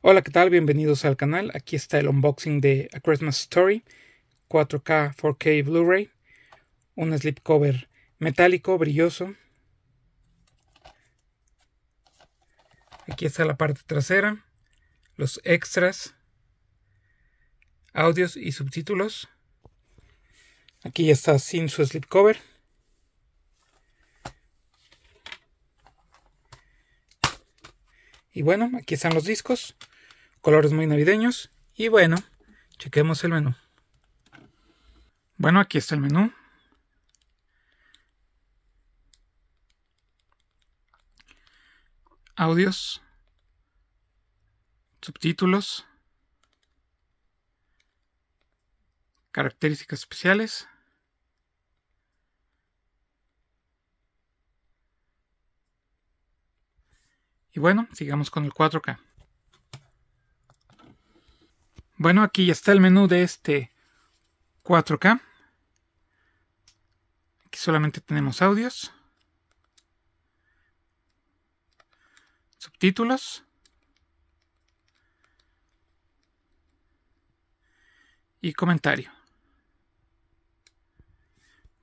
Hola, ¿qué tal? Bienvenidos al canal. Aquí está el unboxing de A Christmas Story 4K 4K Blu-ray. Un slipcover cover metálico, brilloso. Aquí está la parte trasera, los extras, audios y subtítulos. Aquí está sin su slipcover. cover. Y bueno, aquí están los discos, colores muy navideños. Y bueno, chequemos el menú. Bueno, aquí está el menú. Audios. Subtítulos. Características especiales. Y bueno, sigamos con el 4K. Bueno, aquí ya está el menú de este 4K. Aquí solamente tenemos audios. Subtítulos. Y comentario.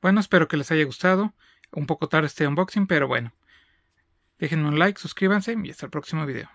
Bueno, espero que les haya gustado. Un poco tarde este unboxing, pero bueno. Déjenme un like, suscríbanse y hasta el próximo video.